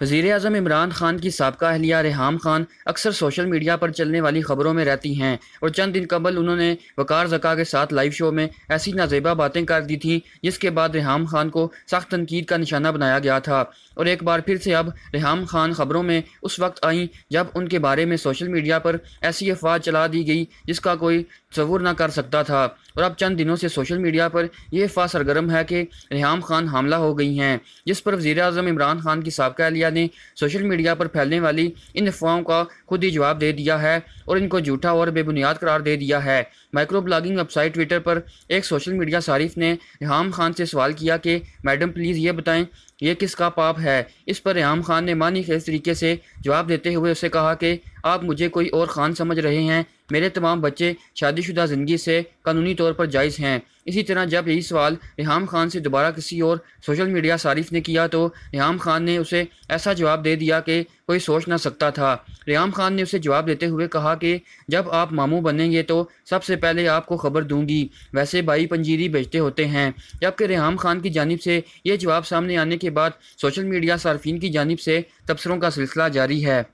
वजीर अजम इमरान खान की सबका अहलिया रेहम खान अक्सर सोशल मीडिया पर चलने वाली खबरों में रहती हैं और चंद दिन कबल उन्होंने वकार जका के साथ लाइव शो में ऐसी नाजेबा बातें कर दी थी जिसके बाद रेहम खान को सख्त तनकीद का निशाना बनाया गया था और एक बार फिर से अब रेहम खान खबरों में उस वक्त आई जब उनके बारे में सोशल मीडिया पर ऐसी अफवाह चला दी गई जिसका कोई तस्वुर ना कर सकता था और अब चंद दिनों से सोशल मीडिया पर यह अफवाह सरगर्म है कि रेहम खान हमला हो गई हैं जिस पर वजी अजम इमरान खान की सबका अलिया ने सोशल मीडिया पर फैलने वाली इन अफवाहों का खुद ही जवाब दे दिया है और इनको जूठा और बेबुनियाद करार दे दिया है माइक्रो ब्लॉगिंग वेबसाइट ट्विटर पर एक सोशल मीडिया सारिफ ने रेहम खान से सवाल किया कि मैडम प्लीज़ ये बताएं ये किसका पाप है इस पर रेहम खान ने मानी खेस तरीके से जवाब देते हुए उसे कहा कि आप मुझे कोई और खान समझ रहे हैं मेरे तमाम बच्चे शादीशुदा ज़िंदगी से कानूनी तौर पर जायज़ हैं इसी तरह जब यही सवाल रिहाम खान से दोबारा किसी और सोशल मीडिया सारिफ ने किया तो रेहम खान ने उसे ऐसा जवाब दे दिया कि कोई सोच ना सकता था रेहम खान ने उसे जवाब देते हुए कहा कि जब आप मामू बनेंगे तो सबसे पहले आपको खबर दूंगी वैसे भाई पंजीरी बेचते होते हैं जबकि रेहम खान की जानब से यह जवाब सामने आने के बाद सोशल मीडिया सार्फिन की जानब से तबसरों का सिलसिला जारी है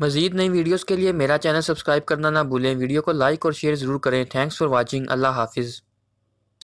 मजीद नई वीडियोज़ के लिए मेरा चैनल सब्सक्राइब करना ना भूलें वीडियो को लाइक और शेयर ज़रूर करें थैंक्स फॉर वॉचिंग अल्लाह हाफिज़